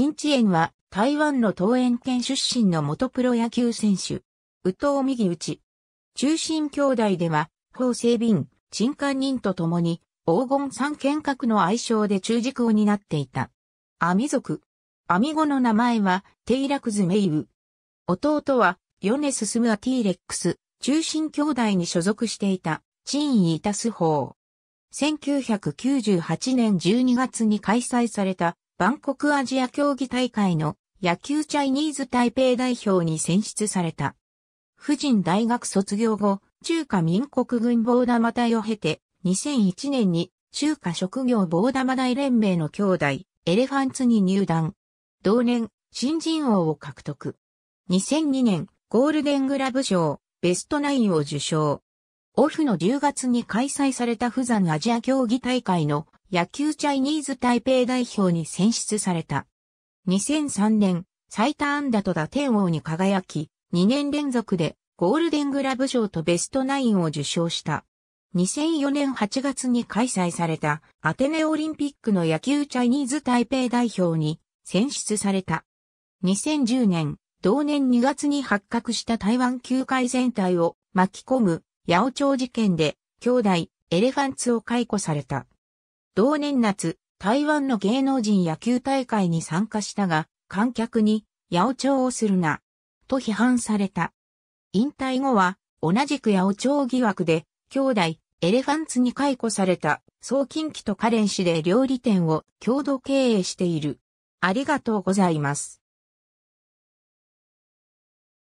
新智淵は台湾の桃園県出身の元プロ野球選手。宇藤右内。中心兄弟では、法整備員、陳官人と共に、黄金三剣閣の愛称で中軸を担っていた。阿弥族。阿弥語の名前は、テイラクズメイウ。弟は、ヨネススムアティーレックス、中心兄弟に所属していた、チーンイタス法。1998年12月に開催されたバンコクアジア競技大会の野球チャイニーズ台北代表に選出された。夫人大学卒業後、中華民国軍防玉隊を経て、2001年に中華職業防玉大連盟の兄弟、エレファンツに入団。同年、新人王を獲得。2002年、ゴールデングラブ賞、ベストナインを受賞。オフの10月に開催された富山アジア競技大会の野球チャイニーズ台北代表に選出された。2003年、最多安打と打点王に輝き、2年連続でゴールデングラブ賞とベストナインを受賞した。2004年8月に開催されたアテネオリンピックの野球チャイニーズ台北代表に選出された。2010年、同年2月に発覚した台湾球界全体を巻き込む八王朝事件で兄弟エレファンツを解雇された。同年夏、台湾の芸能人野球大会に参加したが、観客に、八百長をするな、と批判された。引退後は、同じく八百長疑惑で、兄弟、エレファンツに解雇された、総近畿とカレン氏で料理店を共同経営している。ありがとうございます。